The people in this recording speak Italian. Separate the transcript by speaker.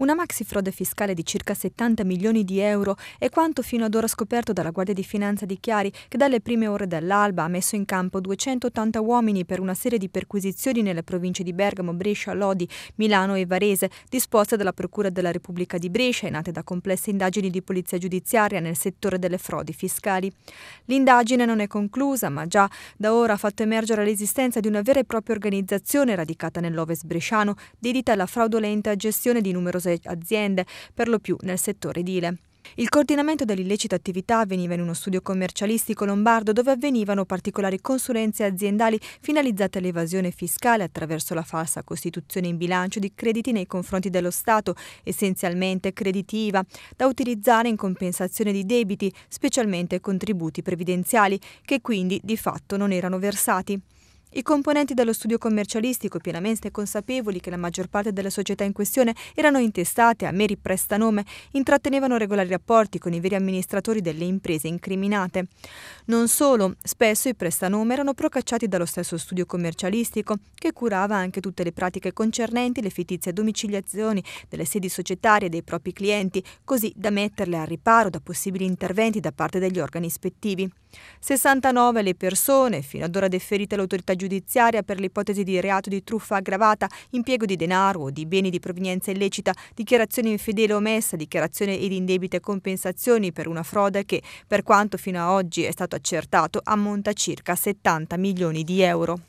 Speaker 1: Una maxi frode fiscale di circa 70 milioni di euro è quanto fino ad ora scoperto dalla Guardia di Finanza di Chiari, che dalle prime ore dell'alba ha messo in campo 280 uomini per una serie di perquisizioni nelle province di Bergamo, Brescia, Lodi, Milano e Varese, disposte dalla Procura della Repubblica di Brescia e nate da complesse indagini di polizia giudiziaria nel settore delle frodi fiscali. L'indagine non è conclusa, ma già da ora ha fatto emergere l'esistenza di una vera e propria organizzazione radicata nell'Ovest bresciano, dedita alla fraudolenta gestione di numerose numerose aziende, per lo più nel settore edile. Il coordinamento dell'illecita attività avveniva in uno studio commercialistico lombardo dove avvenivano particolari consulenze aziendali finalizzate all'evasione fiscale attraverso la falsa costituzione in bilancio di crediti nei confronti dello Stato, essenzialmente creditiva, da utilizzare in compensazione di debiti, specialmente contributi previdenziali, che quindi di fatto non erano versati. I componenti dello studio commercialistico, pienamente consapevoli che la maggior parte delle società in questione erano intestate a meri prestanome, intrattenevano regolari rapporti con i veri amministratori delle imprese incriminate. Non solo, spesso i prestanome erano procacciati dallo stesso studio commercialistico, che curava anche tutte le pratiche concernenti le fittizie domiciliazioni delle sedi societarie dei propri clienti, così da metterle al riparo da possibili interventi da parte degli organi ispettivi. 69 le persone, fino ad ora deferite all'autorità giudiziaria per l'ipotesi di reato di truffa aggravata, impiego di denaro o di beni di provenienza illecita, dichiarazione infedele omessa, dichiarazione ed indebite compensazioni per una frode che, per quanto fino a oggi è stato accertato, ammonta circa 70 milioni di euro.